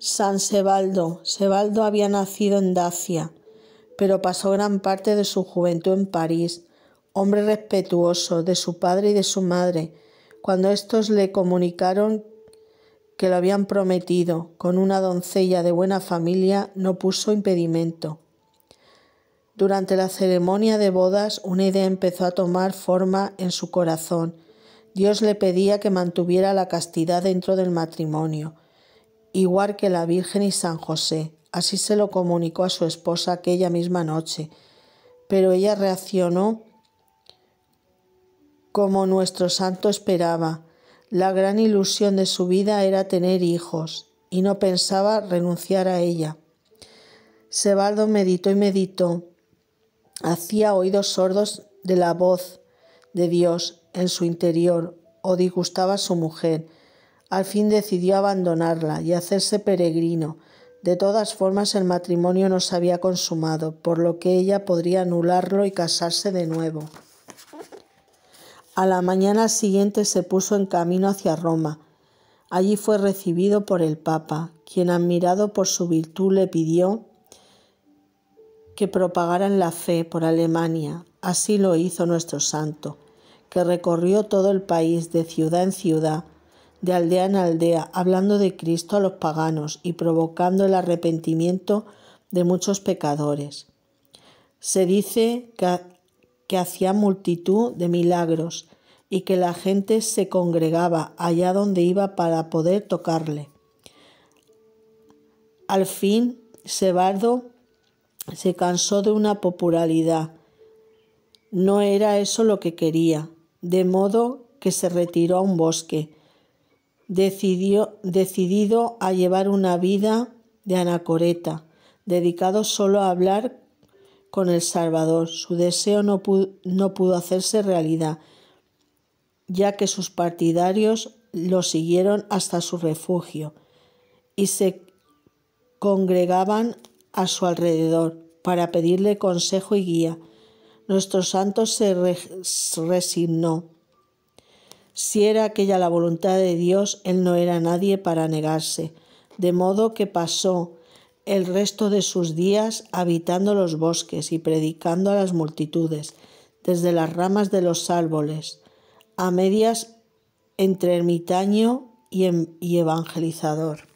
San Sebaldo. Sebaldo había nacido en Dacia, pero pasó gran parte de su juventud en París, hombre respetuoso de su padre y de su madre, cuando éstos le comunicaron que lo habían prometido con una doncella de buena familia, no puso impedimento. Durante la ceremonia de bodas una idea empezó a tomar forma en su corazón. Dios le pedía que mantuviera la castidad dentro del matrimonio, igual que la Virgen y San José. Así se lo comunicó a su esposa aquella misma noche. Pero ella reaccionó como nuestro santo esperaba. La gran ilusión de su vida era tener hijos y no pensaba renunciar a ella. Sebaldo meditó y meditó. Hacía oídos sordos de la voz de Dios en su interior o disgustaba a su mujer al fin decidió abandonarla y hacerse peregrino. De todas formas, el matrimonio no se había consumado, por lo que ella podría anularlo y casarse de nuevo. A la mañana siguiente se puso en camino hacia Roma. Allí fue recibido por el Papa, quien admirado por su virtud le pidió que propagaran la fe por Alemania. Así lo hizo nuestro santo, que recorrió todo el país de ciudad en ciudad, de aldea en aldea, hablando de Cristo a los paganos y provocando el arrepentimiento de muchos pecadores. Se dice que, hacía multitud de milagros y que la gente se congregaba allá donde iba para poder tocarle. Al fin, Sebardo se cansó de una popularidad. No era eso lo que quería, de modo que se retiró a un bosque decidió, decidido a llevar una vida de anacoreta, dedicado solo a hablar con el Salvador. Su deseo no pudo, hacerse realidad, ya que sus partidarios lo siguieron hasta su refugio y se congregaban a su alrededor para pedirle consejo y guía. Nuestro santo se resignó si era aquella la voluntad de Dios, él no era nadie para negarse, de modo que pasó el resto de sus días habitando los bosques y predicando a las multitudes, desde las ramas de los árboles, a medias entre ermitaño y, em-, evangelizador.